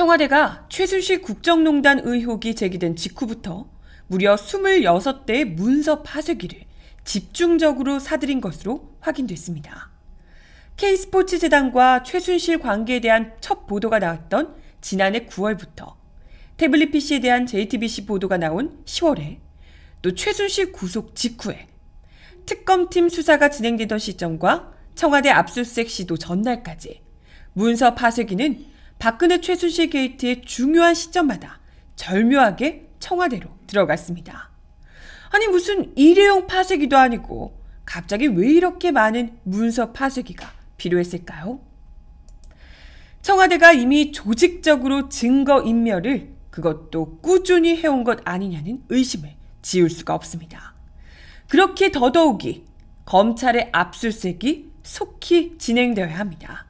청와대가 최순실 국정농단 의혹이 제기된 직후부터 무려 26대의 문서 파쇄기를 집중적으로 사들인 것으로 확인됐습니다. K스포츠 재단과 최순실 관계에 대한 첫 보도가 나왔던 지난해 9월부터 태블릿 PC에 대한 JTBC 보도가 나온 10월에 또 최순실 구속 직후에 특검팀 수사가 진행되던 시점과 청와대 압수수색 시도 전날까지 문서 파쇄기는 박근혜 최순실 게이트의 중요한 시점마다 절묘하게 청와대로 들어갔습니다. 아니 무슨 일회용 파쇄기도 아니고 갑자기 왜 이렇게 많은 문서 파쇄기가 필요했을까요? 청와대가 이미 조직적으로 증거 인멸을 그것도 꾸준히 해온 것 아니냐는 의심을 지울 수가 없습니다. 그렇게 더더욱이 검찰의 압수수색이 속히 진행되어야 합니다.